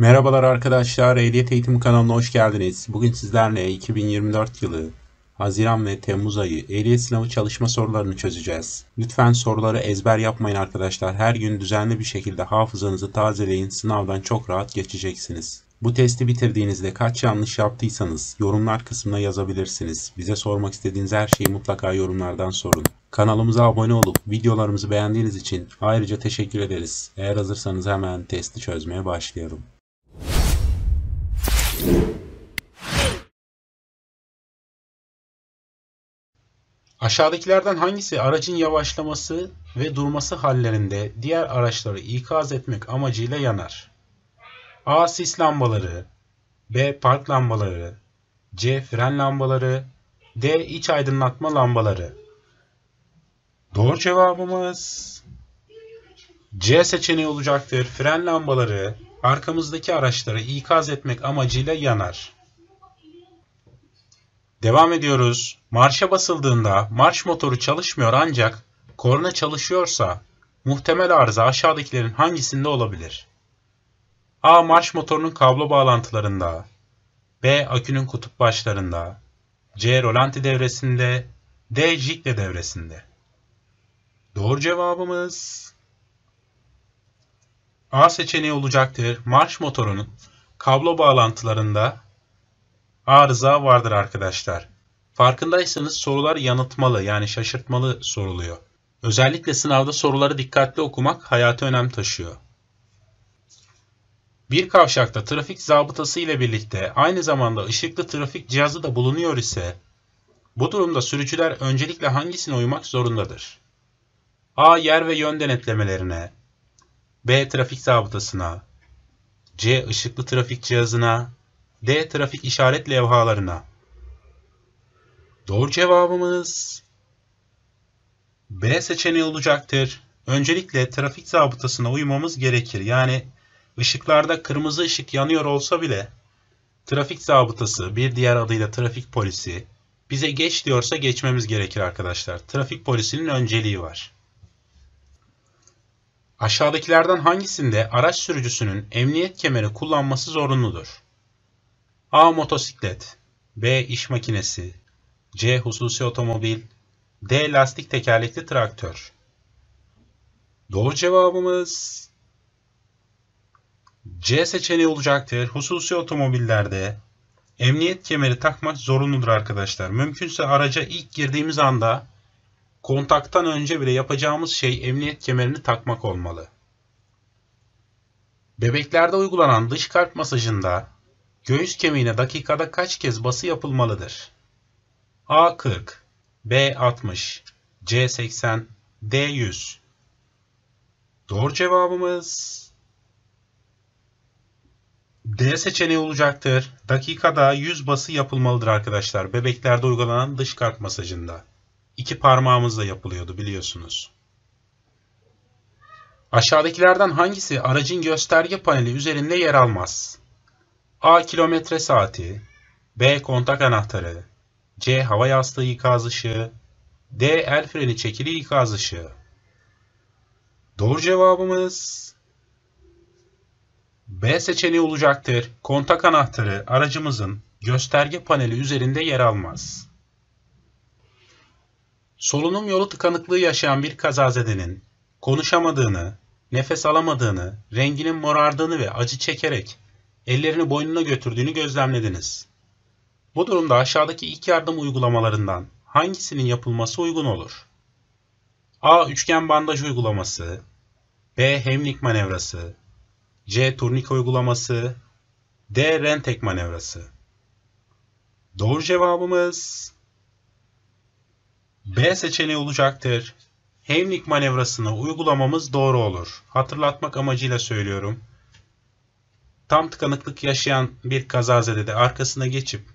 Merhabalar arkadaşlar, Ehliyet Eğitim kanalına hoş geldiniz. Bugün sizlerle 2024 yılı Haziran ve Temmuz ayı ehliyet sınavı çalışma sorularını çözeceğiz. Lütfen soruları ezber yapmayın arkadaşlar. Her gün düzenli bir şekilde hafızanızı tazeleyin. Sınavdan çok rahat geçeceksiniz. Bu testi bitirdiğinizde kaç yanlış yaptıysanız yorumlar kısmına yazabilirsiniz. Bize sormak istediğiniz her şeyi mutlaka yorumlardan sorun. Kanalımıza abone olup videolarımızı beğendiğiniz için ayrıca teşekkür ederiz. Eğer hazırsanız hemen testi çözmeye başlayalım. Aşağıdakilerden hangisi aracın yavaşlaması ve durması hallerinde diğer araçları ikaz etmek amacıyla yanar? A. Sis lambaları B. Park lambaları C. Fren lambaları D. İç aydınlatma lambaları Doğru cevabımız C seçeneği olacaktır. Fren lambaları arkamızdaki araçları ikaz etmek amacıyla yanar. Devam ediyoruz. Marşa basıldığında marş motoru çalışmıyor ancak korna çalışıyorsa muhtemel arıza aşağıdakilerin hangisinde olabilir? A. Marş motorunun kablo bağlantılarında B. Akünün kutup başlarında C. Rolanti devresinde D. Jikle devresinde Doğru cevabımız A seçeneği olacaktır. Marş motorunun kablo bağlantılarında arıza vardır arkadaşlar. Farkındaysanız sorular yanıtmalı yani şaşırtmalı soruluyor. Özellikle sınavda soruları dikkatli okumak hayata önem taşıyor. Bir kavşakta trafik zabıtası ile birlikte aynı zamanda ışıklı trafik cihazı da bulunuyor ise bu durumda sürücüler öncelikle hangisine uymak zorundadır? A. Yer ve yön denetlemelerine B. Trafik zabıtasına C. Işıklı trafik cihazına D. Trafik işaret levhalarına. Doğru cevabımız B seçeneği olacaktır. Öncelikle trafik zabıtasına uymamız gerekir. Yani ışıklarda kırmızı ışık yanıyor olsa bile trafik zabıtası bir diğer adıyla trafik polisi bize geç diyorsa geçmemiz gerekir arkadaşlar. Trafik polisinin önceliği var. Aşağıdakilerden hangisinde araç sürücüsünün emniyet kemeri kullanması zorunludur? A. Motosiklet B. iş makinesi C. Hususi otomobil D. Lastik tekerlekli traktör Doğru cevabımız C seçeneği olacaktır. Hususi otomobillerde emniyet kemeri takmak zorunludur arkadaşlar. Mümkünse araca ilk girdiğimiz anda kontaktan önce bile yapacağımız şey emniyet kemerini takmak olmalı. Bebeklerde uygulanan dış kalp masajında Göğüs kemiğine dakikada kaç kez bası yapılmalıdır? A 40, B 60, C 80, D 100. Doğru cevabımız D seçeneği olacaktır. Dakikada 100 bası yapılmalıdır arkadaşlar. Bebeklerde uygulanan dış kalp masajında. İki parmağımızla yapılıyordu biliyorsunuz. Aşağıdakilerden hangisi aracın gösterge paneli üzerinde yer almaz? A. Kilometre saati B. Kontak anahtarı C. Hava yastığı ikaz ışığı D. El freni çekili ikaz ışığı Doğru cevabımız B seçeneği olacaktır. Kontak anahtarı aracımızın gösterge paneli üzerinde yer almaz. Solunum yolu tıkanıklığı yaşayan bir kazazedenin konuşamadığını, nefes alamadığını, renginin morardığını ve acı çekerek ellerini boynuna götürdüğünü gözlemlediniz. Bu durumda aşağıdaki ilk yardım uygulamalarından hangisinin yapılması uygun olur? A. Üçgen bandaj uygulaması B. Hemlik manevrası C. Turnike uygulaması D. Rentek manevrası Doğru cevabımız B seçeneği olacaktır. Hemlik manevrasını uygulamamız doğru olur. Hatırlatmak amacıyla söylüyorum. Tam tıkanıklık yaşayan bir kazazede de arkasına geçip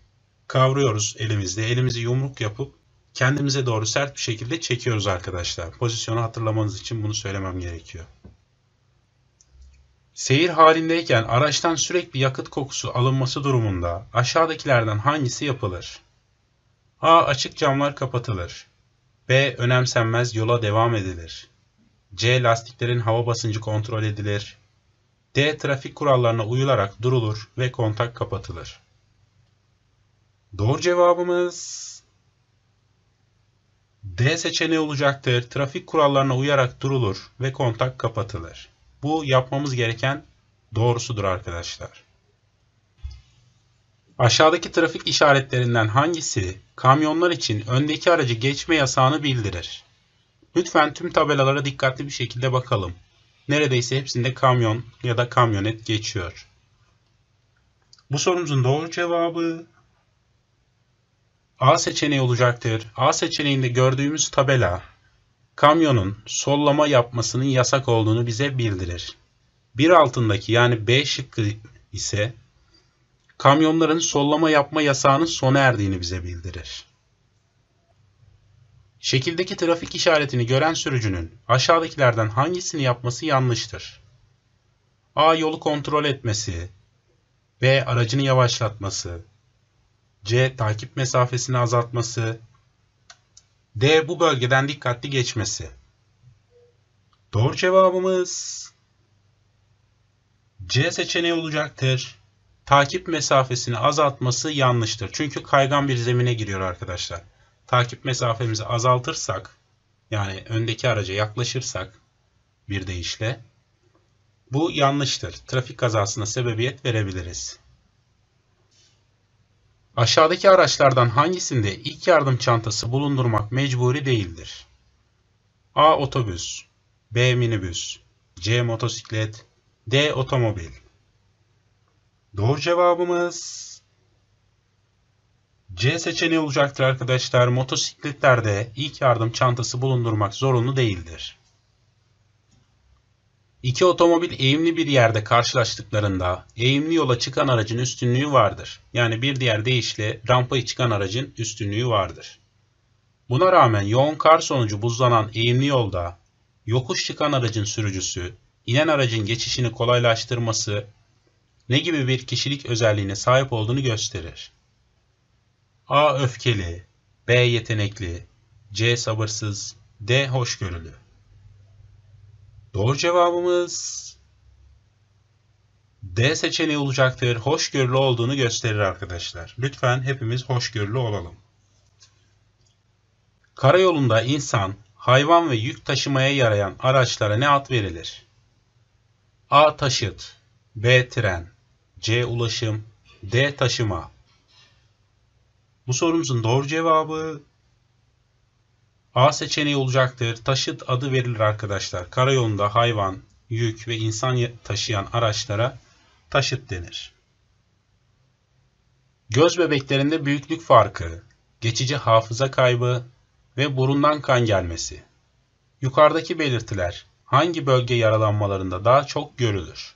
kavruyoruz elimizde. Elimizi yumruk yapıp kendimize doğru sert bir şekilde çekiyoruz arkadaşlar. Pozisyonu hatırlamanız için bunu söylemem gerekiyor. Seyir halindeyken araçtan sürekli yakıt kokusu alınması durumunda aşağıdakilerden hangisi yapılır? A. Açık camlar kapatılır. B. Önemsenmez yola devam edilir. C. Lastiklerin hava basıncı kontrol edilir. D. Trafik kurallarına uyularak durulur ve kontak kapatılır. Doğru cevabımız D seçeneği olacaktır. Trafik kurallarına uyarak durulur ve kontak kapatılır. Bu yapmamız gereken doğrusudur arkadaşlar. Aşağıdaki trafik işaretlerinden hangisi kamyonlar için öndeki aracı geçme yasağını bildirir? Lütfen tüm tabelalara dikkatli bir şekilde bakalım. Neredeyse hepsinde kamyon ya da kamyonet geçiyor. Bu sorumuzun doğru cevabı A seçeneği olacaktır. A seçeneğinde gördüğümüz tabela kamyonun sollama yapmasının yasak olduğunu bize bildirir. Bir altındaki yani B şıkkı ise kamyonların sollama yapma yasağının sona erdiğini bize bildirir. Şekildeki trafik işaretini gören sürücünün aşağıdakilerden hangisini yapması yanlıştır? A. Yolu kontrol etmesi B. Aracını yavaşlatması C. Takip mesafesini azaltması D. Bu bölgeden dikkatli geçmesi Doğru cevabımız C seçeneği olacaktır. Takip mesafesini azaltması yanlıştır. Çünkü kaygan bir zemine giriyor arkadaşlar takip mesafemizi azaltırsak yani öndeki araca yaklaşırsak bir deyişle bu yanlıştır. Trafik kazasına sebebiyet verebiliriz. Aşağıdaki araçlardan hangisinde ilk yardım çantası bulundurmak mecburi değildir? A. Otobüs B. Minibüs C. Motosiklet D. Otomobil Doğru cevabımız C seçeneği olacaktır arkadaşlar. Motosikletlerde ilk yardım çantası bulundurmak zorunlu değildir. İki otomobil eğimli bir yerde karşılaştıklarında eğimli yola çıkan aracın üstünlüğü vardır. Yani bir diğer deyişle rampayı çıkan aracın üstünlüğü vardır. Buna rağmen yoğun kar sonucu buzlanan eğimli yolda yokuş çıkan aracın sürücüsü, inen aracın geçişini kolaylaştırması ne gibi bir kişilik özelliğine sahip olduğunu gösterir. A. Öfkeli B. Yetenekli C. Sabırsız D. Hoşgörülü Doğru cevabımız D seçeneği olacaktır. Hoşgörülü olduğunu gösterir arkadaşlar. Lütfen hepimiz hoşgörülü olalım. Karayolunda insan, hayvan ve yük taşımaya yarayan araçlara ne ad verilir? A. Taşıt B. Tren C. Ulaşım D. Taşıma bu sorumuzun doğru cevabı A seçeneği olacaktır. Taşıt adı verilir arkadaşlar. Karayolunda hayvan, yük ve insan taşıyan araçlara taşıt denir. Göz bebeklerinde büyüklük farkı, geçici hafıza kaybı ve burundan kan gelmesi. Yukarıdaki belirtiler hangi bölge yaralanmalarında daha çok görülür?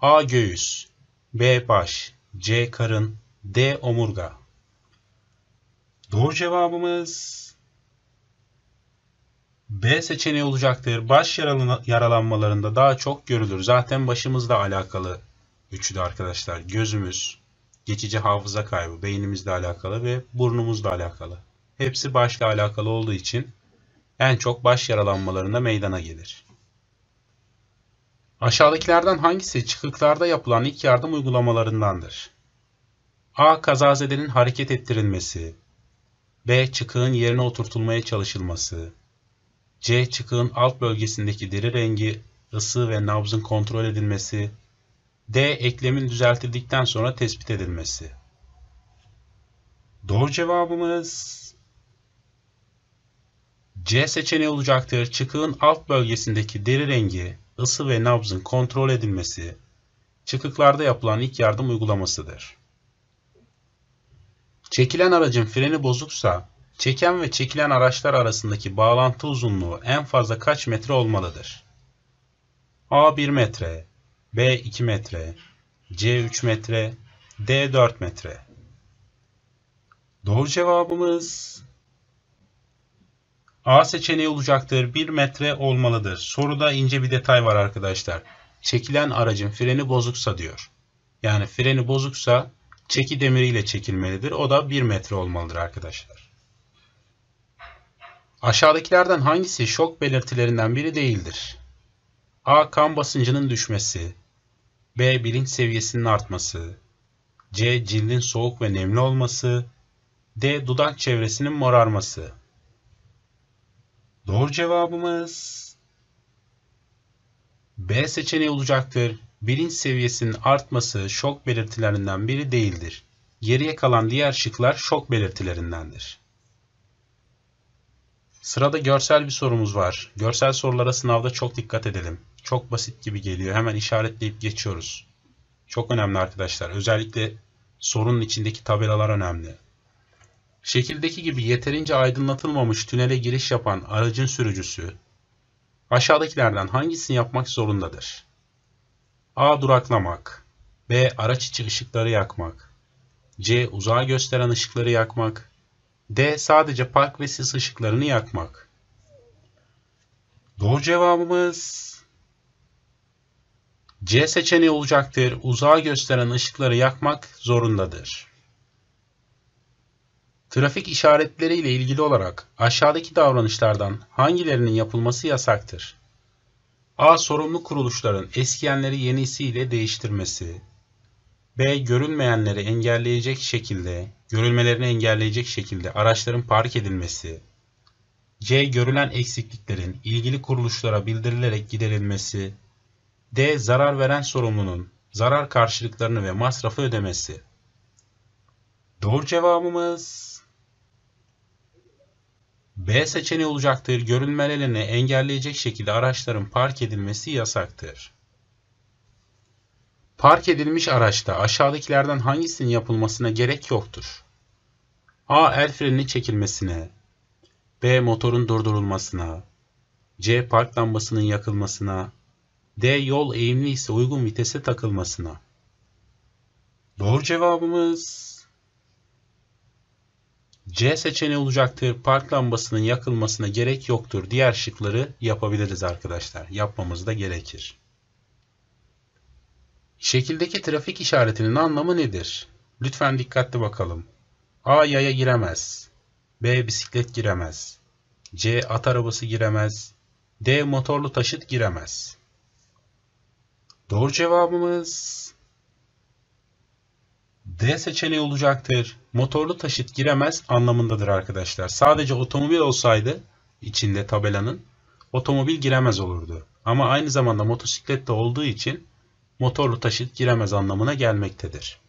A. Göğüs B. Baş C. Karın D. Omurga Doğru cevabımız B seçeneği olacaktır. Baş yaralanmalarında daha çok görülür. Zaten başımızla alakalı üçü arkadaşlar. Gözümüz, geçici hafıza kaybı, beynimizle alakalı ve burnumuzla alakalı. Hepsi başla alakalı olduğu için en çok baş yaralanmalarında meydana gelir. Aşağıdakilerden hangisi çıkıklarda yapılan ilk yardım uygulamalarındandır? A. Kazazedenin hareket ettirilmesi, B. Çıkığın yerine oturtulmaya çalışılması. C. Çıkığın alt bölgesindeki deri rengi, ısı ve nabzın kontrol edilmesi. D. Eklemin düzeltildikten sonra tespit edilmesi. Doğru cevabımız C seçeneği olacaktır. Çıkığın alt bölgesindeki deri rengi, ısı ve nabzın kontrol edilmesi, çıkıklarda yapılan ilk yardım uygulamasıdır. Çekilen aracın freni bozuksa, çeken ve çekilen araçlar arasındaki bağlantı uzunluğu en fazla kaç metre olmalıdır? A 1 metre, B 2 metre, C 3 metre, D 4 metre. Doğru cevabımız A seçeneği olacaktır. 1 metre olmalıdır. Soruda ince bir detay var arkadaşlar. Çekilen aracın freni bozuksa diyor. Yani freni bozuksa çeki demiriyle çekilmelidir. O da 1 metre olmalıdır arkadaşlar. Aşağıdakilerden hangisi şok belirtilerinden biri değildir? A. Kan basıncının düşmesi. B. Bilinç seviyesinin artması. C. Cildin soğuk ve nemli olması. D. Dudak çevresinin morarması. Doğru cevabımız B seçeneği olacaktır bilinç seviyesinin artması şok belirtilerinden biri değildir. Geriye kalan diğer şıklar şok belirtilerindendir. Sırada görsel bir sorumuz var. Görsel sorulara sınavda çok dikkat edelim. Çok basit gibi geliyor. Hemen işaretleyip geçiyoruz. Çok önemli arkadaşlar. Özellikle sorunun içindeki tabelalar önemli. Şekildeki gibi yeterince aydınlatılmamış tünele giriş yapan aracın sürücüsü aşağıdakilerden hangisini yapmak zorundadır? A. Duraklamak B. Araç içi ışıkları yakmak C. Uzağa gösteren ışıkları yakmak D. Sadece park ve sis ışıklarını yakmak Doğru cevabımız C seçeneği olacaktır. Uzağa gösteren ışıkları yakmak zorundadır. Trafik işaretleri ile ilgili olarak aşağıdaki davranışlardan hangilerinin yapılması yasaktır? A. Sorumlu kuruluşların eskiyenleri yenisiyle değiştirmesi. B. görünmeyenleri engelleyecek şekilde, görülmelerini engelleyecek şekilde araçların park edilmesi. C. Görülen eksikliklerin ilgili kuruluşlara bildirilerek giderilmesi. D. Zarar veren sorumlunun zarar karşılıklarını ve masrafı ödemesi. Doğru cevabımız B seçeneği olacaktır. Görünmelerini engelleyecek şekilde araçların park edilmesi yasaktır. Park edilmiş araçta aşağıdakilerden hangisinin yapılmasına gerek yoktur? A. El frenini çekilmesine B. Motorun durdurulmasına C. Park lambasının yakılmasına D. Yol eğimli ise uygun vitese takılmasına Doğru cevabımız C seçeneği olacaktır. Park lambasının yakılmasına gerek yoktur. Diğer şıkları yapabiliriz arkadaşlar. Yapmamız da gerekir. Şekildeki trafik işaretinin anlamı nedir? Lütfen dikkatli bakalım. A yaya giremez. B bisiklet giremez. C at arabası giremez. D motorlu taşıt giremez. Doğru cevabımız D seçeneği olacaktır. Motorlu taşıt giremez anlamındadır arkadaşlar. Sadece otomobil olsaydı içinde tabelanın otomobil giremez olurdu. Ama aynı zamanda motosiklet de olduğu için motorlu taşıt giremez anlamına gelmektedir.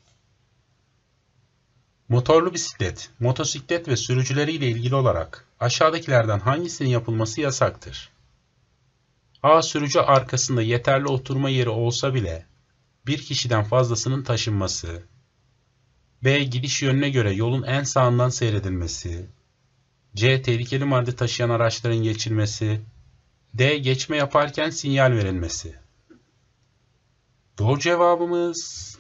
Motorlu bisiklet, motosiklet ve ile ilgili olarak aşağıdakilerden hangisinin yapılması yasaktır? A. Sürücü arkasında yeterli oturma yeri olsa bile bir kişiden fazlasının taşınması, B. Gidiş yönüne göre yolun en sağından seyredilmesi. C. Tehlikeli madde taşıyan araçların geçilmesi. D. Geçme yaparken sinyal verilmesi. Doğru cevabımız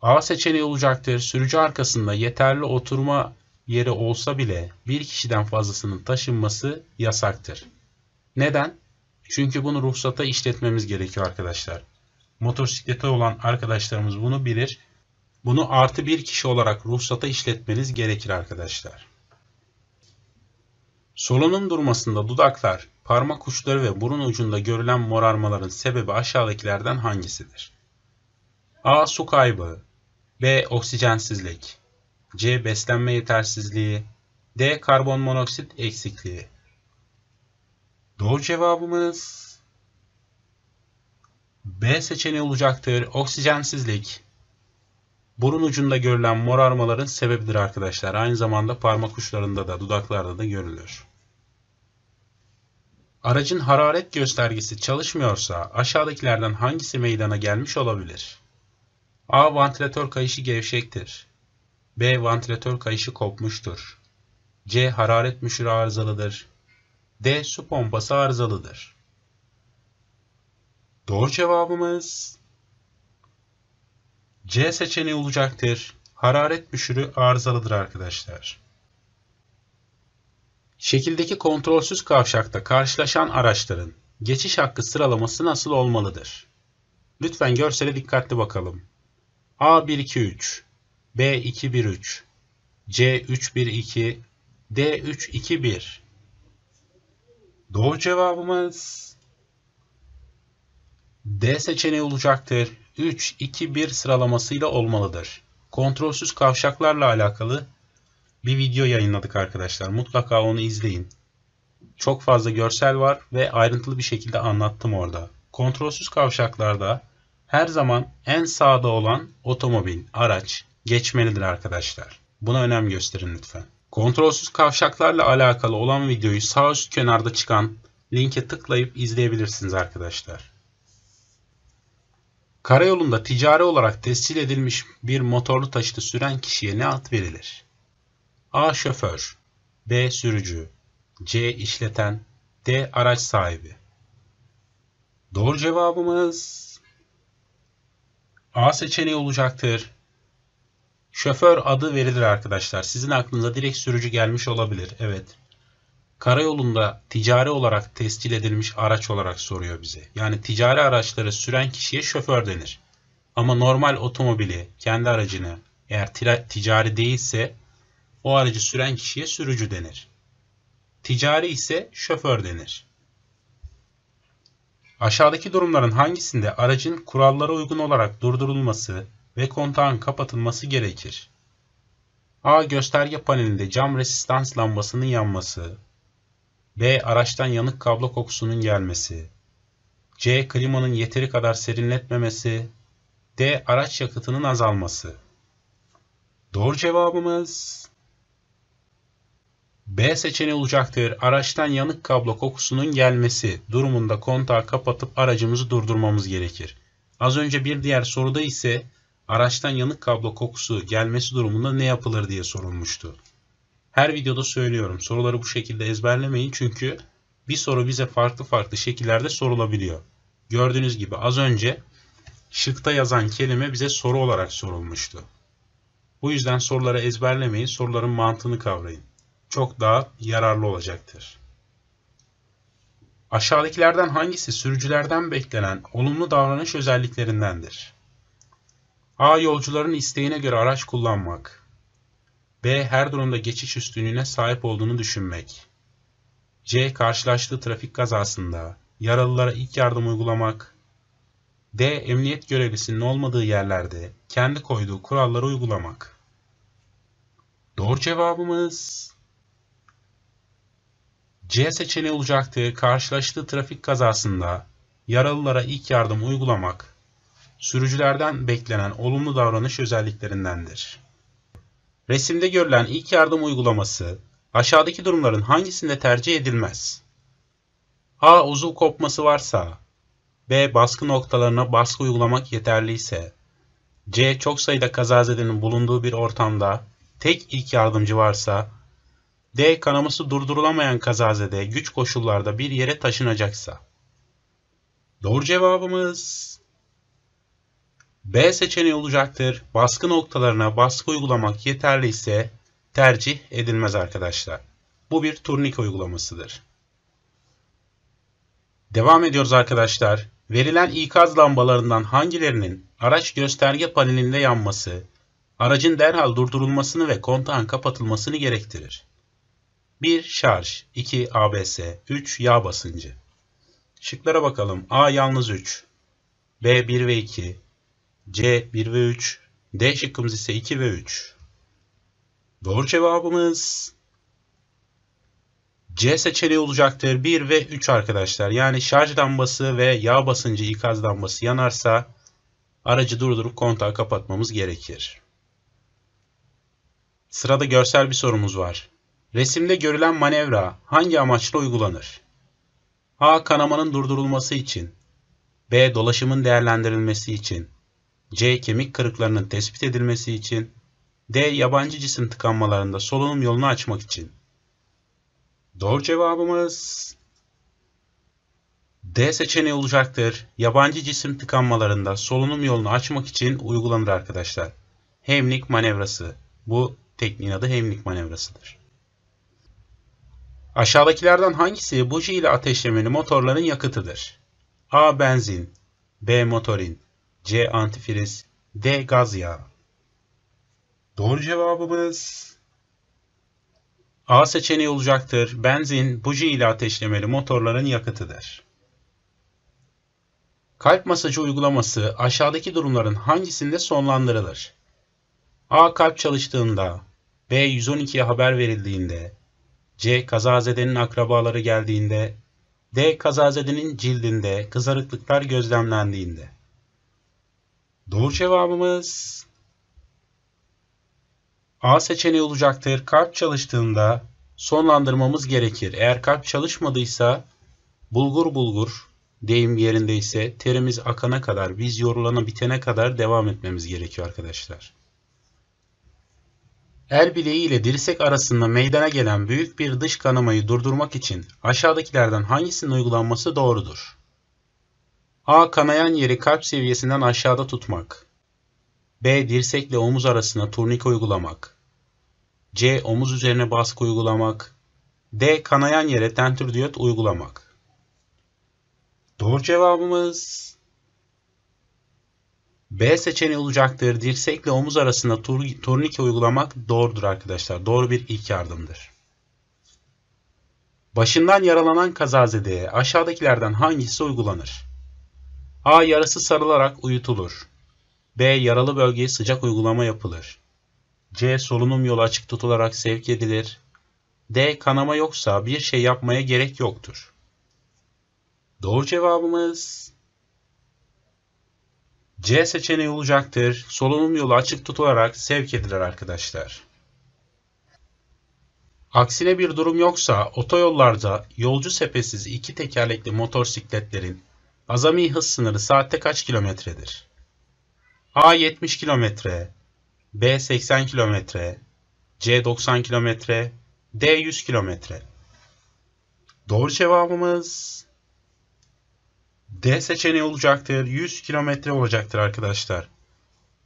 A seçeneği olacaktır. Sürücü arkasında yeterli oturma yeri olsa bile bir kişiden fazlasının taşınması yasaktır. Neden? Çünkü bunu ruhsata işletmemiz gerekiyor arkadaşlar. Motosiklete olan arkadaşlarımız bunu bilir bunu artı bir kişi olarak ruhsata işletmeniz gerekir arkadaşlar. Solunum durmasında dudaklar, parmak uçları ve burun ucunda görülen morarmaların sebebi aşağıdakilerden hangisidir? A. Su kaybı B. Oksijensizlik C. Beslenme yetersizliği D. Karbon monoksit eksikliği Doğru cevabımız B seçeneği olacaktır. Oksijensizlik Burun ucunda görülen morarmaların sebebidir arkadaşlar. Aynı zamanda parmak uçlarında da dudaklarda da görülür. Aracın hararet göstergesi çalışmıyorsa aşağıdakilerden hangisi meydana gelmiş olabilir? A. Vantilatör kayışı gevşektir. B. Vantilatör kayışı kopmuştur. C. Hararet müşürü arızalıdır. D. Su pompası arızalıdır. Doğru cevabımız C seçeneği olacaktır. Hararet düşürü arızalıdır arkadaşlar. Şekildeki kontrolsüz kavşakta karşılaşan araçların geçiş hakkı sıralaması nasıl olmalıdır? Lütfen görsele dikkatli bakalım. A123, B213, C312, D321. Doğru cevabımız D seçeneği olacaktır. 3-2-1 sıralamasıyla olmalıdır. Kontrolsüz kavşaklarla alakalı bir video yayınladık arkadaşlar. Mutlaka onu izleyin. Çok fazla görsel var ve ayrıntılı bir şekilde anlattım orada. Kontrolsüz kavşaklarda her zaman en sağda olan otomobil, araç geçmelidir arkadaşlar. Buna önem gösterin lütfen. Kontrolsüz kavşaklarla alakalı olan videoyu sağ üst kenarda çıkan linke tıklayıp izleyebilirsiniz arkadaşlar. Karayolunda ticari olarak tescil edilmiş bir motorlu taşıtı süren kişiye ne ad verilir? A. Şoför B. Sürücü C. işleten, D. Araç sahibi Doğru cevabımız A seçeneği olacaktır. Şoför adı verilir arkadaşlar. Sizin aklınıza direkt sürücü gelmiş olabilir. Evet karayolunda ticari olarak tescil edilmiş araç olarak soruyor bize. Yani ticari araçları süren kişiye şoför denir. Ama normal otomobili, kendi aracını eğer ticari değilse o aracı süren kişiye sürücü denir. Ticari ise şoför denir. Aşağıdaki durumların hangisinde aracın kurallara uygun olarak durdurulması ve kontağın kapatılması gerekir? A. Gösterge panelinde cam resistans lambasının yanması, B. Araçtan yanık kablo kokusunun gelmesi. C. Klimanın yeteri kadar serinletmemesi. D. Araç yakıtının azalması. Doğru cevabımız B seçeneği olacaktır. Araçtan yanık kablo kokusunun gelmesi durumunda kontağı kapatıp aracımızı durdurmamız gerekir. Az önce bir diğer soruda ise araçtan yanık kablo kokusu gelmesi durumunda ne yapılır diye sorulmuştu. Her videoda söylüyorum soruları bu şekilde ezberlemeyin çünkü bir soru bize farklı farklı şekillerde sorulabiliyor. Gördüğünüz gibi az önce şıkta yazan kelime bize soru olarak sorulmuştu. Bu yüzden soruları ezberlemeyin, soruların mantığını kavrayın. Çok daha yararlı olacaktır. Aşağıdakilerden hangisi sürücülerden beklenen olumlu davranış özelliklerindendir? A. Yolcuların isteğine göre araç kullanmak. B. Her durumda geçiş üstünlüğüne sahip olduğunu düşünmek. C. Karşılaştığı trafik kazasında yaralılara ilk yardım uygulamak. D. Emniyet görevlisinin olmadığı yerlerde kendi koyduğu kuralları uygulamak. Doğru cevabımız C seçeneği olacaktır. Karşılaştığı trafik kazasında yaralılara ilk yardım uygulamak sürücülerden beklenen olumlu davranış özelliklerindendir. Resimde görülen ilk yardım uygulaması aşağıdaki durumların hangisinde tercih edilmez? A. Uzuv kopması varsa B. Baskı noktalarına baskı uygulamak yeterliyse C. Çok sayıda kazazedenin bulunduğu bir ortamda tek ilk yardımcı varsa D. Kanaması durdurulamayan kazazede güç koşullarda bir yere taşınacaksa Doğru cevabımız B seçeneği olacaktır. Baskı noktalarına baskı uygulamak yeterli ise tercih edilmez arkadaşlar. Bu bir turnike uygulamasıdır. Devam ediyoruz arkadaşlar. Verilen ikaz lambalarından hangilerinin araç gösterge panelinde yanması, aracın derhal durdurulmasını ve kontağın kapatılmasını gerektirir. 1. Şarj 2. ABS 3. Yağ basıncı Şıklara bakalım. A yalnız 3 B 1 ve 2 C 1 ve 3. D şıkkımız ise 2 ve 3. Doğru cevabımız C seçeneği olacaktır. 1 ve 3 arkadaşlar. Yani şarj lambası ve yağ basıncı ikaz lambası yanarsa aracı durdurup kontağı kapatmamız gerekir. Sırada görsel bir sorumuz var. Resimde görülen manevra hangi amaçla uygulanır? A. Kanamanın durdurulması için. B. Dolaşımın değerlendirilmesi için. C. Kemik kırıklarının tespit edilmesi için. D. Yabancı cisim tıkanmalarında solunum yolunu açmak için. Doğru cevabımız D seçeneği olacaktır. Yabancı cisim tıkanmalarında solunum yolunu açmak için uygulanır arkadaşlar. Hemlik manevrası. Bu tekniğin adı hemlik manevrasıdır. Aşağıdakilerden hangisi buji ile ateşlemeli motorların yakıtıdır? A. Benzin B. Motorin C. Antifriz D. Gaz yağı Doğru cevabımız A seçeneği olacaktır. Benzin, buji ile ateşlemeli motorların yakıtıdır. Kalp masajı uygulaması aşağıdaki durumların hangisinde sonlandırılır? A. Kalp çalıştığında B. 112'ye haber verildiğinde C. Kazazedenin akrabaları geldiğinde D. Kazazedenin cildinde kızarıklıklar gözlemlendiğinde Doğru cevabımız A seçeneği olacaktır. Kalp çalıştığında sonlandırmamız gerekir. Eğer kalp çalışmadıysa bulgur bulgur deyim yerindeyse terimiz akana kadar, biz yorulana bitene kadar devam etmemiz gerekiyor arkadaşlar. El bileği ile dirsek arasında meydana gelen büyük bir dış kanamayı durdurmak için aşağıdakilerden hangisinin uygulanması doğrudur? A. Kanayan yeri kalp seviyesinden aşağıda tutmak. B. Dirsekle omuz arasına turnike uygulamak. C. Omuz üzerine baskı uygulamak. D. Kanayan yere tentürdiyot uygulamak. Doğru cevabımız B seçeneği olacaktır. Dirsekle omuz arasında tur turnike uygulamak doğrudur arkadaşlar. Doğru bir ilk yardımdır. Başından yaralanan kazazedeye aşağıdakilerden hangisi uygulanır? A. Yarası sarılarak uyutulur. B. Yaralı bölgeye sıcak uygulama yapılır. C. Solunum yolu açık tutularak sevk edilir. D. Kanama yoksa bir şey yapmaya gerek yoktur. Doğru cevabımız C seçeneği olacaktır. Solunum yolu açık tutularak sevk edilir arkadaşlar. Aksine bir durum yoksa otoyollarda yolcu sepesiz iki tekerlekli motosikletlerin Azami hız sınırı saatte kaç kilometredir? A 70 kilometre, B 80 kilometre, C 90 kilometre, D 100 kilometre. Doğru cevabımız D seçeneği olacaktır. 100 kilometre olacaktır arkadaşlar.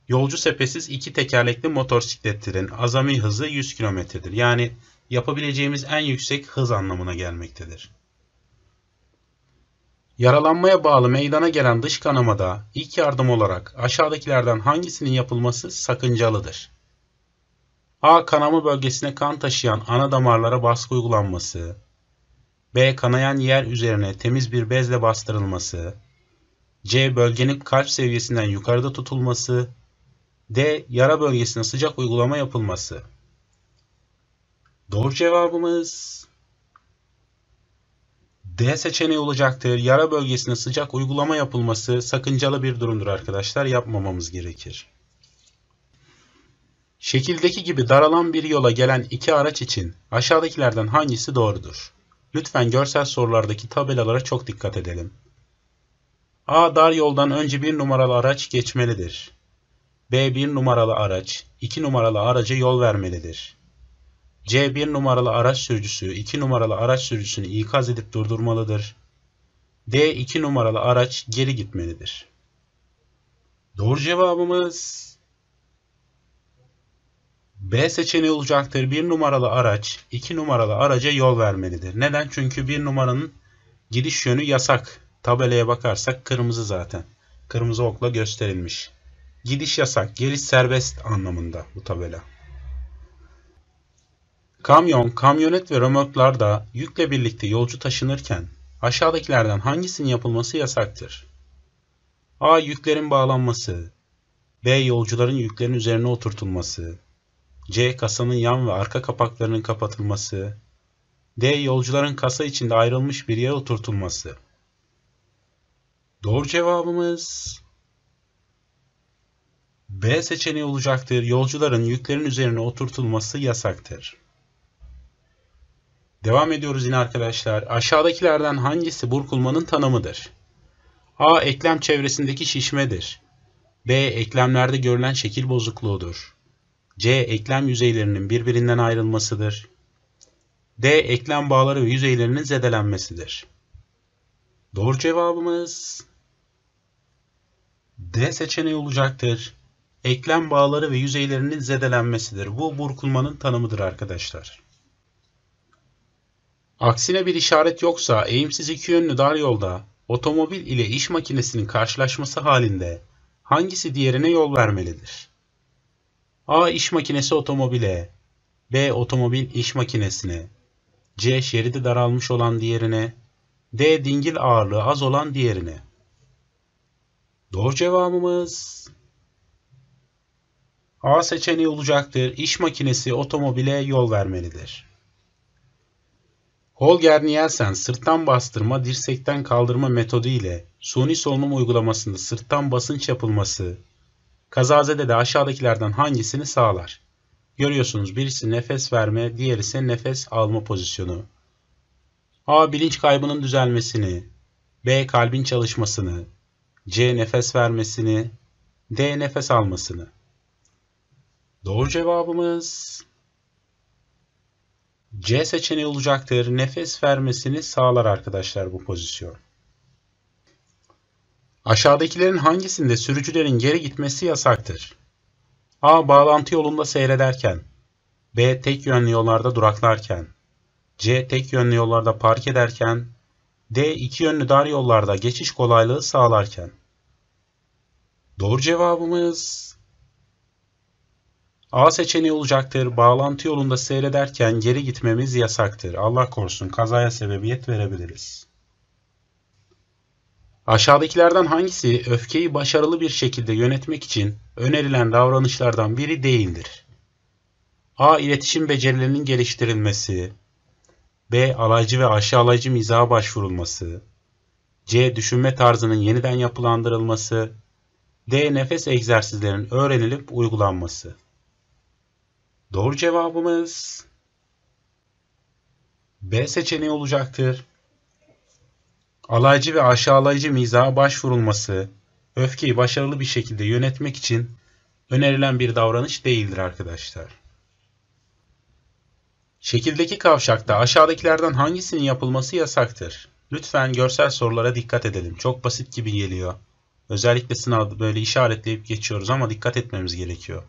Yolcu sepesiz iki tekerlekli motosikletlerin azami hızı 100 kilometredir. Yani yapabileceğimiz en yüksek hız anlamına gelmektedir. Yaralanmaya bağlı meydana gelen dış kanamada ilk yardım olarak aşağıdakilerden hangisinin yapılması sakıncalıdır? A. Kanama bölgesine kan taşıyan ana damarlara baskı uygulanması. B. Kanayan yer üzerine temiz bir bezle bastırılması. C. Bölgenin kalp seviyesinden yukarıda tutulması. D. Yara bölgesine sıcak uygulama yapılması. Doğru cevabımız D seçeneği olacaktır. Yara bölgesine sıcak uygulama yapılması sakıncalı bir durumdur arkadaşlar. Yapmamamız gerekir. Şekildeki gibi daralan bir yola gelen iki araç için aşağıdakilerden hangisi doğrudur? Lütfen görsel sorulardaki tabelalara çok dikkat edelim. A. Dar yoldan önce bir numaralı araç geçmelidir. B. Bir numaralı araç, iki numaralı araca yol vermelidir. C1 numaralı araç sürücüsü 2 numaralı araç sürücüsünü ikaz edip durdurmalıdır. D2 numaralı araç geri gitmelidir. Doğru cevabımız B seçeneği olacaktır. 1 numaralı araç 2 numaralı araca yol vermelidir. Neden? Çünkü 1 numaranın gidiş yönü yasak. Tabelaya bakarsak kırmızı zaten. Kırmızı okla gösterilmiş. Gidiş yasak, geliş serbest anlamında bu tabela. Kamyon, kamyonet ve römorklarda yükle birlikte yolcu taşınırken aşağıdakilerden hangisinin yapılması yasaktır? A. Yüklerin bağlanması B. Yolcuların yüklerin üzerine oturtulması C. Kasanın yan ve arka kapaklarının kapatılması D. Yolcuların kasa içinde ayrılmış bir yere oturtulması Doğru cevabımız B seçeneği olacaktır. Yolcuların yüklerin üzerine oturtulması yasaktır. Devam ediyoruz yine arkadaşlar. Aşağıdakilerden hangisi burkulmanın tanımıdır? A. Eklem çevresindeki şişmedir. B. Eklemlerde görülen şekil bozukluğudur. C. Eklem yüzeylerinin birbirinden ayrılmasıdır. D. Eklem bağları ve yüzeylerinin zedelenmesidir. Doğru cevabımız D seçeneği olacaktır. Eklem bağları ve yüzeylerinin zedelenmesidir. Bu burkulmanın tanımıdır arkadaşlar. Aksine bir işaret yoksa eğimsiz iki yönlü dar yolda otomobil ile iş makinesinin karşılaşması halinde hangisi diğerine yol vermelidir? A. İş makinesi otomobile B. Otomobil iş makinesine C. Şeridi daralmış olan diğerine D. Dingil ağırlığı az olan diğerine Doğru cevabımız A seçeneği olacaktır. İş makinesi otomobile yol vermelidir. Holger Nielsen sırttan bastırma, dirsekten kaldırma metodu ile suni solunum uygulamasında sırttan basınç yapılması kazazede de aşağıdakilerden hangisini sağlar? Görüyorsunuz birisi nefes verme, diğeri ise nefes alma pozisyonu. A. Bilinç kaybının düzelmesini, B. Kalbin çalışmasını, C. Nefes vermesini, D. Nefes almasını. Doğru cevabımız C seçeneği olacaktır. Nefes vermesini sağlar arkadaşlar bu pozisyon. Aşağıdakilerin hangisinde sürücülerin geri gitmesi yasaktır? A. Bağlantı yolunda seyrederken B. Tek yönlü yollarda duraklarken C. Tek yönlü yollarda park ederken D. iki yönlü dar yollarda geçiş kolaylığı sağlarken Doğru cevabımız A seçeneği olacaktır. Bağlantı yolunda seyrederken geri gitmemiz yasaktır. Allah korusun kazaya sebebiyet verebiliriz. Aşağıdakilerden hangisi öfkeyi başarılı bir şekilde yönetmek için önerilen davranışlardan biri değildir? A. İletişim becerilerinin geliştirilmesi. B. Alaycı ve aşağılayıcı mizaha başvurulması. C. Düşünme tarzının yeniden yapılandırılması. D. Nefes egzersizlerinin öğrenilip uygulanması. Doğru cevabımız B seçeneği olacaktır. Alaycı ve aşağılayıcı mizaha başvurulması, öfkeyi başarılı bir şekilde yönetmek için önerilen bir davranış değildir arkadaşlar. Şekildeki kavşakta aşağıdakilerden hangisinin yapılması yasaktır? Lütfen görsel sorulara dikkat edelim. Çok basit gibi geliyor. Özellikle sınavda böyle işaretleyip geçiyoruz ama dikkat etmemiz gerekiyor.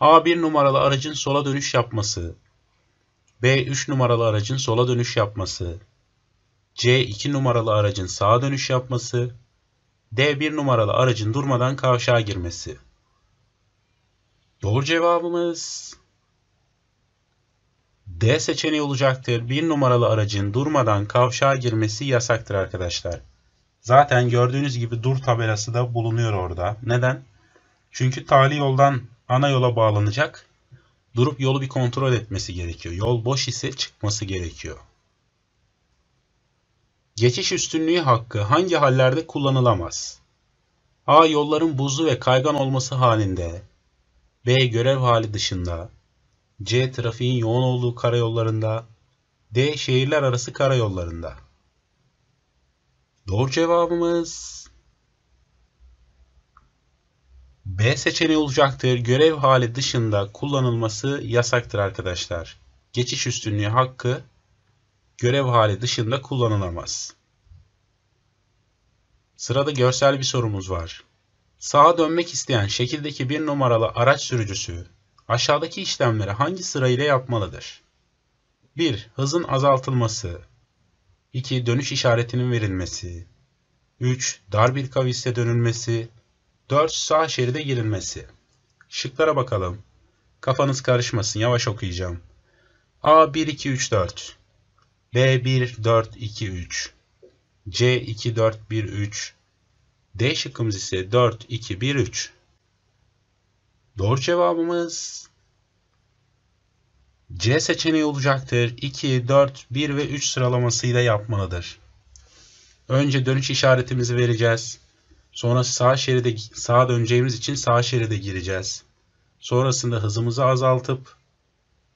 A1 numaralı aracın sola dönüş yapması, B3 numaralı aracın sola dönüş yapması, C2 numaralı aracın sağa dönüş yapması, D1 numaralı aracın durmadan kavşağa girmesi. Doğru cevabımız D seçeneği olacaktır. 1 numaralı aracın durmadan kavşağa girmesi yasaktır arkadaşlar. Zaten gördüğünüz gibi dur tabelası da bulunuyor orada. Neden? Çünkü tali yoldan ana yola bağlanacak. Durup yolu bir kontrol etmesi gerekiyor. Yol boş ise çıkması gerekiyor. Geçiş üstünlüğü hakkı hangi hallerde kullanılamaz? A. Yolların buzlu ve kaygan olması halinde. B. Görev hali dışında. C. Trafiğin yoğun olduğu karayollarında. D. Şehirler arası karayollarında. Doğru cevabımız B seçeneği olacaktır. Görev hali dışında kullanılması yasaktır arkadaşlar. Geçiş üstünlüğü hakkı görev hali dışında kullanılamaz. Sırada görsel bir sorumuz var. Sağa dönmek isteyen şekildeki bir numaralı araç sürücüsü aşağıdaki işlemleri hangi sırayla yapmalıdır? 1. Hızın azaltılması 2. Dönüş işaretinin verilmesi 3. Dar bir kaviste dönülmesi 4. Sağ şeride girilmesi. Şıklara bakalım. Kafanız karışmasın. Yavaş okuyacağım. A 1 2 3 4. B 1 4 2 3. C 2 4 1 3. D şıkkımız ise 4 2 1 3. Doğru cevabımız C seçeneği olacaktır. 2, 4, 1 ve 3 sıralamasıyla yapmalıdır. Önce dönüş işaretimizi vereceğiz. Sonra sağ şeride sağa döneceğimiz için sağ şeride gireceğiz. Sonrasında hızımızı azaltıp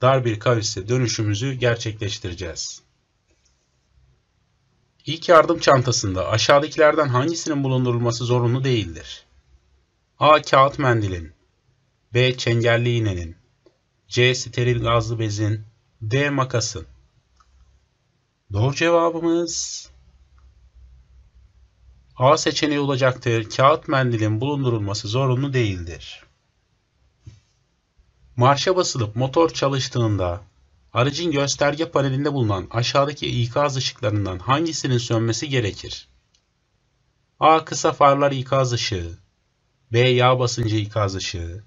dar bir kavisle dönüşümüzü gerçekleştireceğiz. İlk yardım çantasında aşağıdakilerden hangisinin bulundurulması zorunlu değildir? A. Kağıt mendilin B. Çengelli iğnenin C. Steril gazlı bezin D. Makasın Doğru cevabımız A seçeneği olacaktır. Kağıt mendilin bulundurulması zorunlu değildir. Marşa basılıp motor çalıştığında aracın gösterge panelinde bulunan aşağıdaki ikaz ışıklarından hangisinin sönmesi gerekir? A. Kısa farlar ikaz ışığı B. Yağ basıncı ikaz ışığı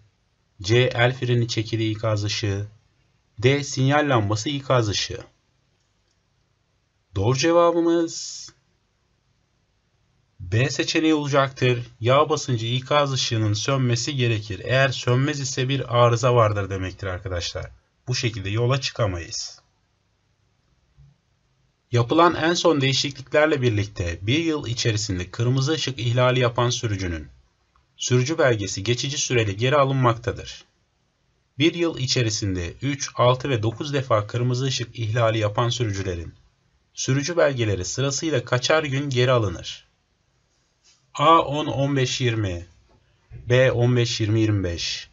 C. El freni çekili ikaz ışığı D. Sinyal lambası ikaz ışığı Doğru cevabımız B seçeneği olacaktır. Yağ basıncı ikaz ışığının sönmesi gerekir. Eğer sönmez ise bir arıza vardır demektir arkadaşlar. Bu şekilde yola çıkamayız. Yapılan en son değişikliklerle birlikte bir yıl içerisinde kırmızı ışık ihlali yapan sürücünün sürücü belgesi geçici süreli geri alınmaktadır. Bir yıl içerisinde 3, 6 ve 9 defa kırmızı ışık ihlali yapan sürücülerin sürücü belgeleri sırasıyla kaçar gün geri alınır. A 10 15 20 B 15 20 25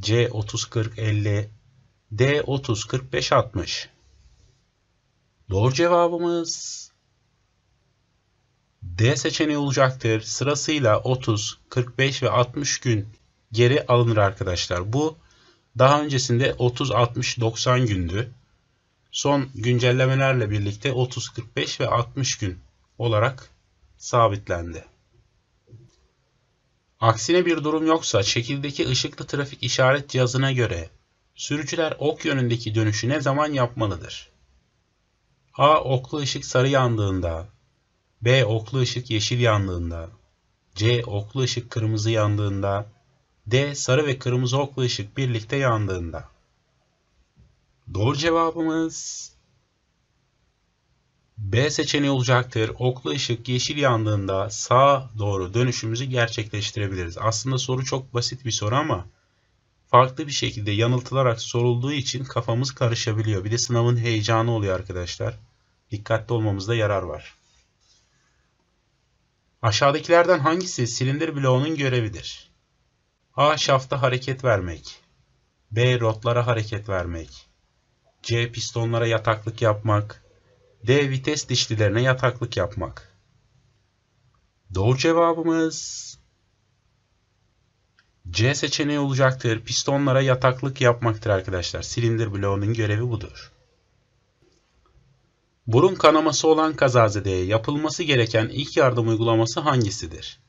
C 30 40 50 D 30 45 60 Doğru cevabımız D seçeneği olacaktır. Sırasıyla 30, 45 ve 60 gün geri alınır arkadaşlar. Bu daha öncesinde 30, 60, 90 gündü. Son güncellemelerle birlikte 30, 45 ve 60 gün olarak sabitlendi. Aksine bir durum yoksa şekildeki ışıklı trafik işaret cihazına göre sürücüler ok yönündeki dönüşü ne zaman yapmalıdır? A. Oklu ışık sarı yandığında B. Oklu ışık yeşil yandığında C. Oklu ışık kırmızı yandığında D. Sarı ve kırmızı oklu ışık birlikte yandığında Doğru cevabımız B seçeneği olacaktır. Oklu ışık yeşil yandığında sağa doğru dönüşümüzü gerçekleştirebiliriz. Aslında soru çok basit bir soru ama farklı bir şekilde yanıltılarak sorulduğu için kafamız karışabiliyor. Bir de sınavın heyecanı oluyor arkadaşlar. Dikkatli olmamızda yarar var. Aşağıdakilerden hangisi silindir bloğunun görevidir? A. Şafta hareket vermek. B. Rotlara hareket vermek. C. Pistonlara yataklık yapmak. D. Vites dişlilerine yataklık yapmak. Doğru cevabımız C seçeneği olacaktır. Pistonlara yataklık yapmaktır arkadaşlar. Silindir bloğunun görevi budur. Burun kanaması olan kazazedeye yapılması gereken ilk yardım uygulaması hangisidir?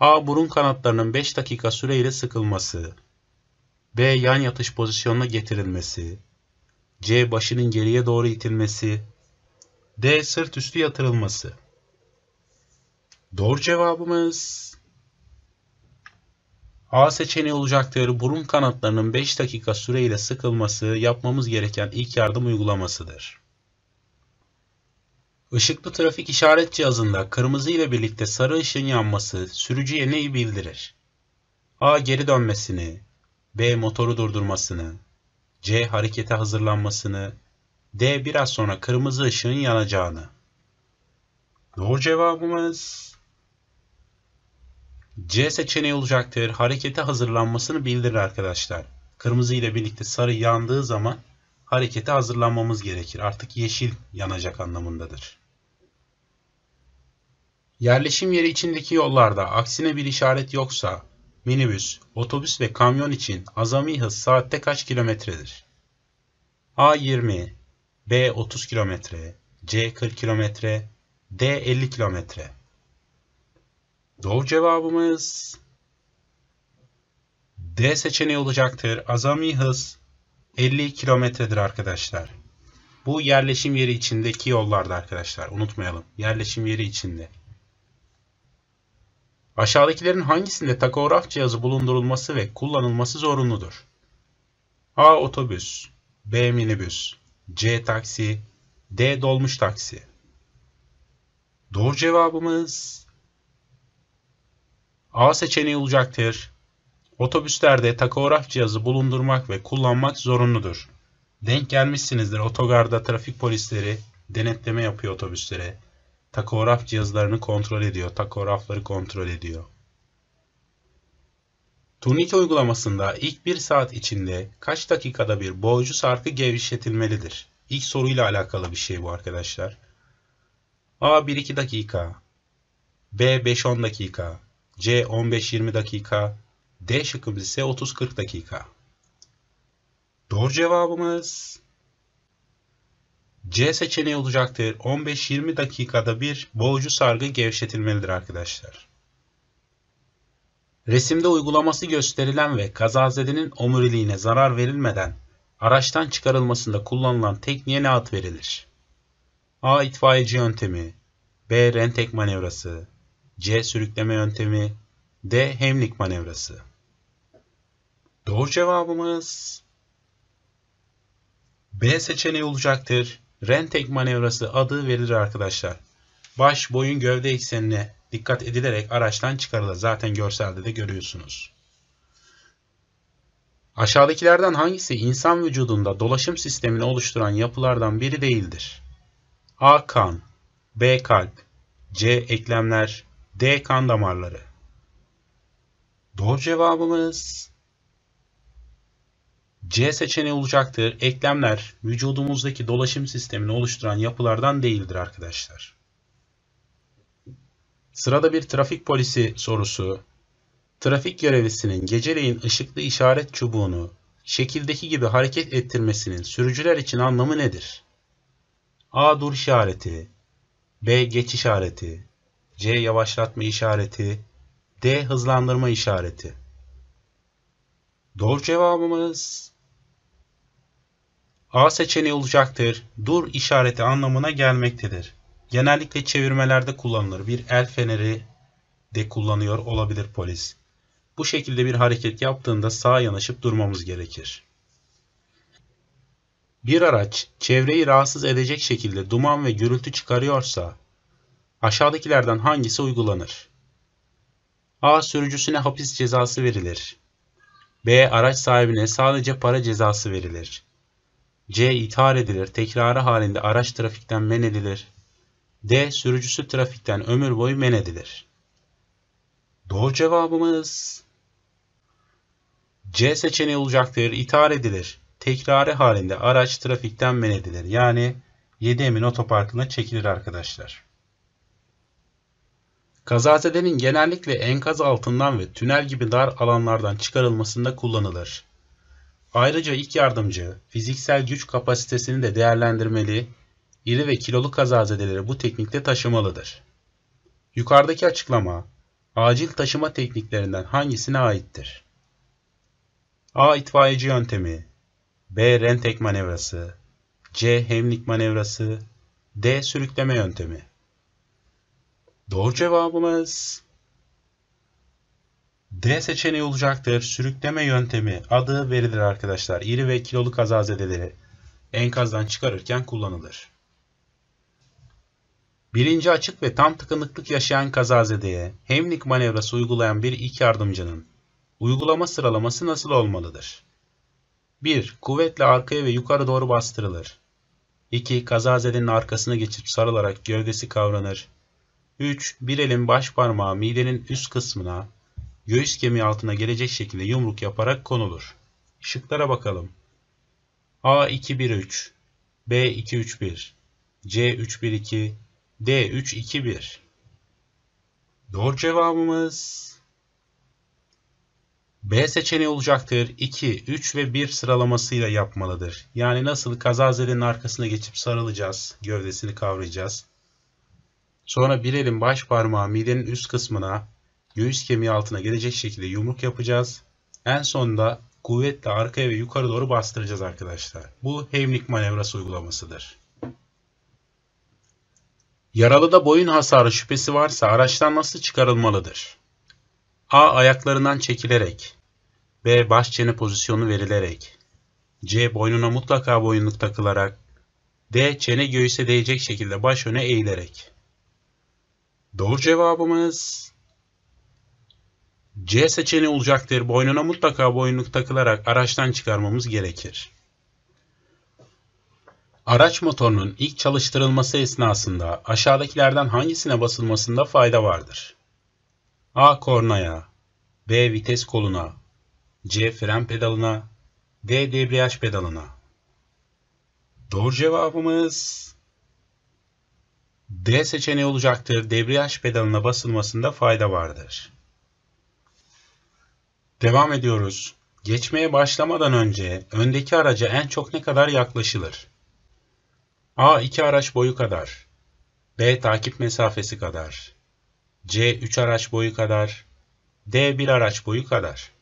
A. Burun kanatlarının 5 dakika süreyle sıkılması. B. Yan yatış pozisyonuna getirilmesi. C. Başının geriye doğru itilmesi. D. Sırt üstü yatırılması. Doğru cevabımız A seçeneği olacaktır. Burun kanatlarının 5 dakika süreyle sıkılması yapmamız gereken ilk yardım uygulamasıdır. Işıklı trafik işaret cihazında kırmızı ile birlikte sarı ışığın yanması sürücüye neyi bildirir? A. Geri dönmesini B. Motoru durdurmasını C. Harekete hazırlanmasını D biraz sonra kırmızı ışığın yanacağını. Doğru cevabımız C seçeneği olacaktır. Harekete hazırlanmasını bildirir arkadaşlar. Kırmızı ile birlikte sarı yandığı zaman harekete hazırlanmamız gerekir. Artık yeşil yanacak anlamındadır. Yerleşim yeri içindeki yollarda aksine bir işaret yoksa minibüs, otobüs ve kamyon için azami hız saatte kaç kilometredir? A 20, B 30 kilometre, C 40 kilometre, D 50 kilometre. Doğru cevabımız D seçeneği olacaktır. Azami hız 50 kilometredir arkadaşlar. Bu yerleşim yeri içindeki yollarda arkadaşlar. Unutmayalım. Yerleşim yeri içinde. Aşağıdakilerin hangisinde takograf cihazı bulundurulması ve kullanılması zorunludur? A. Otobüs B. Minibüs C taksi, D dolmuş taksi. Doğru cevabımız A seçeneği olacaktır. Otobüslerde takograf cihazı bulundurmak ve kullanmak zorunludur. Denk gelmişsinizdir otogarda trafik polisleri denetleme yapıyor otobüslere. Takograf cihazlarını kontrol ediyor, takografları kontrol ediyor. Turnike uygulamasında ilk 1 saat içinde kaç dakikada bir boğucu sarkı gevşetilmelidir? İlk soruyla alakalı bir şey bu arkadaşlar. A 1-2 dakika, B 5-10 dakika, C 15-20 dakika, D şıkkımız ise 30-40 dakika. Doğru cevabımız C seçeneği olacaktır. 15-20 dakikada bir boğucu sargı gevşetilmelidir arkadaşlar. Resimde uygulaması gösterilen ve kazazedenin omuriliğine zarar verilmeden araçtan çıkarılmasında kullanılan tekniğe ne ad verilir? A. itfaiyeci yöntemi B. Rentek manevrası C. Sürükleme yöntemi D. Hemlik manevrası Doğru cevabımız B seçeneği olacaktır. Rentek manevrası adı verilir arkadaşlar. Baş boyun gövde eksenine dikkat edilerek araçtan çıkarıldı. Zaten görselde de görüyorsunuz. Aşağıdakilerden hangisi insan vücudunda dolaşım sistemini oluşturan yapılardan biri değildir? A. Kan B. Kalp C. Eklemler D. Kan damarları Doğru cevabımız C seçeneği olacaktır. Eklemler vücudumuzdaki dolaşım sistemini oluşturan yapılardan değildir arkadaşlar. Sırada bir trafik polisi sorusu. Trafik görevlisinin geceleyin ışıklı işaret çubuğunu şekildeki gibi hareket ettirmesinin sürücüler için anlamı nedir? A. Dur işareti B. Geç işareti C. Yavaşlatma işareti D. Hızlandırma işareti Doğru cevabımız A seçeneği olacaktır. Dur işareti anlamına gelmektedir. Genellikle çevirmelerde kullanılır. Bir el feneri de kullanıyor olabilir polis. Bu şekilde bir hareket yaptığında sağa yanaşıp durmamız gerekir. Bir araç çevreyi rahatsız edecek şekilde duman ve gürültü çıkarıyorsa aşağıdakilerden hangisi uygulanır? A. Sürücüsüne hapis cezası verilir. B. Araç sahibine sadece para cezası verilir. C. İthal edilir, tekrarı halinde araç trafikten men edilir. D. Sürücüsü trafikten ömür boyu men edilir. Doğru cevabımız C seçeneği olacaktır. İthal edilir. Tekrarı halinde araç trafikten men edilir. Yani 7 Emin Otoparkı'na çekilir arkadaşlar. Kazazedenin genellikle enkaz altından ve tünel gibi dar alanlardan çıkarılmasında kullanılır. Ayrıca ilk yardımcı fiziksel güç kapasitesini de değerlendirmeli iri ve kilolu kazazedeleri bu teknikte taşımalıdır. Yukarıdaki açıklama acil taşıma tekniklerinden hangisine aittir? A. itfaiyeci yöntemi B. Rentek manevrası C. Hemlik manevrası D. Sürükleme yöntemi Doğru cevabımız D seçeneği olacaktır. Sürükleme yöntemi adı verilir arkadaşlar. İri ve kilolu azazedeleri enkazdan çıkarırken kullanılır. Bilinci açık ve tam tıkanıklık yaşayan kazazedeye Heimlich manevrası uygulayan bir ilk yardımcının uygulama sıralaması nasıl olmalıdır? 1. Kuvvetle arkaya ve yukarı doğru bastırılır. 2. Kazazedenin arkasına geçip sarılarak gövdesi kavranır. 3. Bir elin baş parmağı midenin üst kısmına, göğüs kemiği altına gelecek şekilde yumruk yaparak konulur. Işıklara bakalım. A213 B231 C312 d 3 2 1. Doğru cevabımız B seçeneği olacaktır. 2, 3 ve 1 sıralamasıyla yapmalıdır. Yani nasıl kazazedenin arkasına geçip sarılacağız, gövdesini kavrayacağız. Sonra bir elin baş parmağı midenin üst kısmına, göğüs kemiği altına gelecek şekilde yumruk yapacağız. En sonunda kuvvetle arkaya ve yukarı doğru bastıracağız arkadaşlar. Bu hemlik manevrası uygulamasıdır. Yaralıda boyun hasarı şüphesi varsa araçtan nasıl çıkarılmalıdır? A. Ayaklarından çekilerek B. Baş çene pozisyonu verilerek C. Boynuna mutlaka boyunluk takılarak D. Çene göğüse değecek şekilde baş öne eğilerek Doğru cevabımız C seçeneği olacaktır. Boynuna mutlaka boyunluk takılarak araçtan çıkarmamız gerekir. Araç motorunun ilk çalıştırılması esnasında aşağıdakilerden hangisine basılmasında fayda vardır? A. Kornaya B. Vites koluna C. Fren pedalına D. Debriyaj pedalına Doğru cevabımız D seçeneği olacaktır. Debriyaj pedalına basılmasında fayda vardır. Devam ediyoruz. Geçmeye başlamadan önce öndeki araca en çok ne kadar yaklaşılır? A. iki araç boyu kadar. B. Takip mesafesi kadar. C. üç araç boyu kadar. D. bir araç boyu kadar.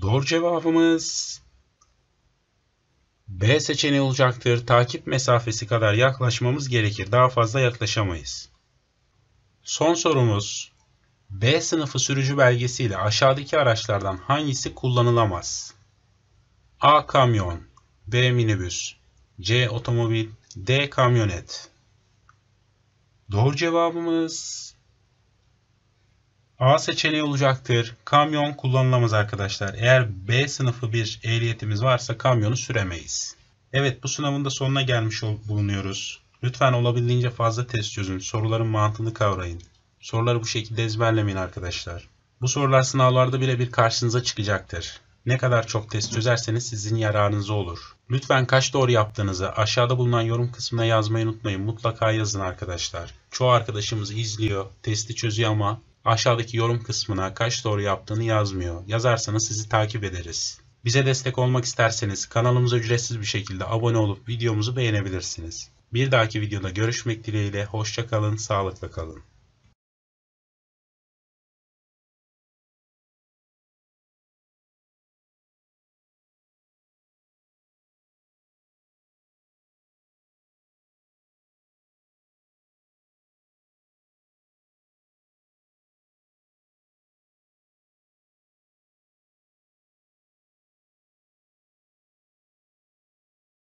Doğru cevabımız B seçeneği olacaktır. Takip mesafesi kadar yaklaşmamız gerekir. Daha fazla yaklaşamayız. Son sorumuz B sınıfı sürücü belgesi ile aşağıdaki araçlardan hangisi kullanılamaz? A. Kamyon B. Minibüs C. Otomobil D. Kamyonet Doğru cevabımız A seçeneği olacaktır. Kamyon kullanılamaz arkadaşlar. Eğer B sınıfı bir ehliyetimiz varsa kamyonu süremeyiz. Evet bu sınavın da sonuna gelmiş bulunuyoruz. Lütfen olabildiğince fazla test çözün. Soruların mantığını kavrayın. Soruları bu şekilde ezberlemeyin arkadaşlar. Bu sorular sınavlarda bile bir karşınıza çıkacaktır. Ne kadar çok test çözerseniz sizin yararınıza olur. Lütfen kaç doğru yaptığınızı aşağıda bulunan yorum kısmına yazmayı unutmayın. Mutlaka yazın arkadaşlar. Çoğu arkadaşımız izliyor, testi çözüyor ama aşağıdaki yorum kısmına kaç doğru yaptığını yazmıyor. Yazarsanız sizi takip ederiz. Bize destek olmak isterseniz kanalımıza ücretsiz bir şekilde abone olup videomuzu beğenebilirsiniz. Bir dahaki videoda görüşmek dileğiyle hoşçakalın, sağlıkla kalın.